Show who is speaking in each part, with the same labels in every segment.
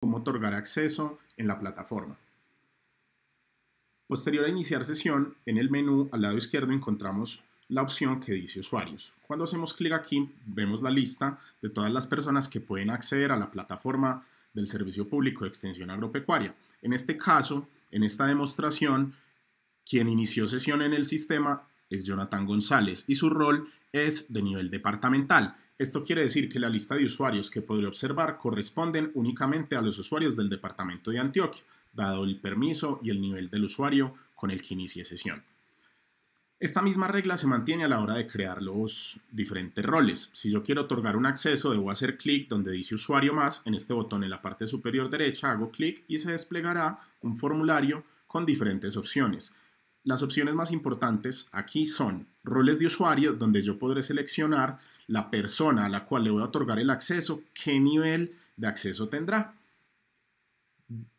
Speaker 1: cómo otorgar acceso en la plataforma. Posterior a iniciar sesión, en el menú al lado izquierdo encontramos la opción que dice usuarios. Cuando hacemos clic aquí, vemos la lista de todas las personas que pueden acceder a la plataforma del Servicio Público de Extensión Agropecuaria. En este caso, en esta demostración, quien inició sesión en el sistema es Jonathan González y su rol es de nivel departamental. Esto quiere decir que la lista de usuarios que podré observar corresponden únicamente a los usuarios del departamento de Antioquia, dado el permiso y el nivel del usuario con el que inicie sesión. Esta misma regla se mantiene a la hora de crear los diferentes roles. Si yo quiero otorgar un acceso, debo hacer clic donde dice usuario más, en este botón en la parte superior derecha hago clic y se desplegará un formulario con diferentes opciones. Las opciones más importantes aquí son roles de usuario, donde yo podré seleccionar la persona a la cual le voy a otorgar el acceso, qué nivel de acceso tendrá.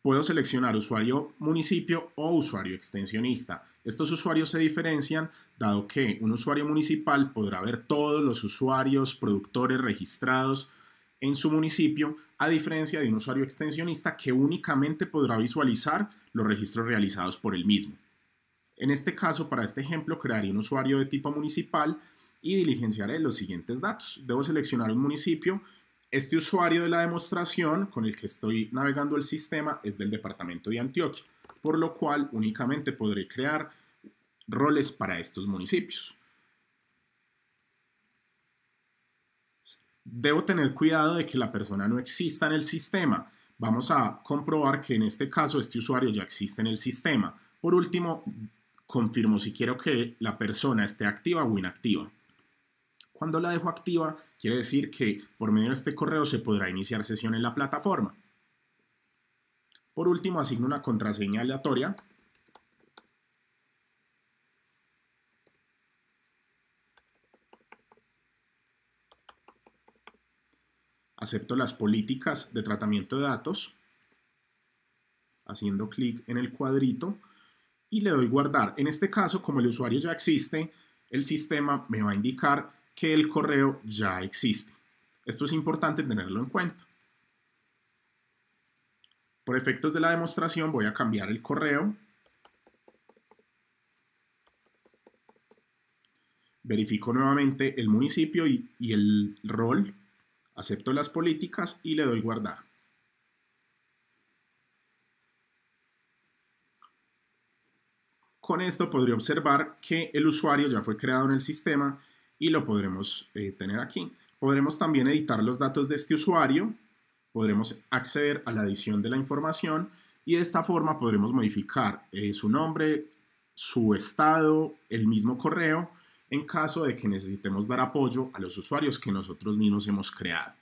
Speaker 1: Puedo seleccionar usuario municipio o usuario extensionista. Estos usuarios se diferencian dado que un usuario municipal podrá ver todos los usuarios, productores registrados en su municipio, a diferencia de un usuario extensionista que únicamente podrá visualizar los registros realizados por el mismo. En este caso, para este ejemplo, crearía un usuario de tipo municipal y diligenciaré los siguientes datos. Debo seleccionar un municipio. Este usuario de la demostración con el que estoy navegando el sistema es del departamento de Antioquia, por lo cual únicamente podré crear roles para estos municipios. Debo tener cuidado de que la persona no exista en el sistema. Vamos a comprobar que en este caso este usuario ya existe en el sistema. Por último, confirmo si quiero que la persona esté activa o inactiva. Cuando la dejo activa, quiere decir que por medio de este correo se podrá iniciar sesión en la plataforma. Por último, asigno una contraseña aleatoria. Acepto las políticas de tratamiento de datos, haciendo clic en el cuadrito y le doy guardar. En este caso, como el usuario ya existe, el sistema me va a indicar que el correo ya existe. Esto es importante tenerlo en cuenta. Por efectos de la demostración voy a cambiar el correo. Verifico nuevamente el municipio y, el rol. Acepto las políticas y le doy guardar. Con esto podría observar que el usuario ya fue creado en el sistema y lo podremos eh, tener aquí. Podremos también editar los datos de este usuario, podremos acceder a la edición de la información y de esta forma podremos modificar eh, su nombre, su estado, el mismo correo, en caso de que necesitemos dar apoyo a los usuarios que nosotros mismos hemos creado.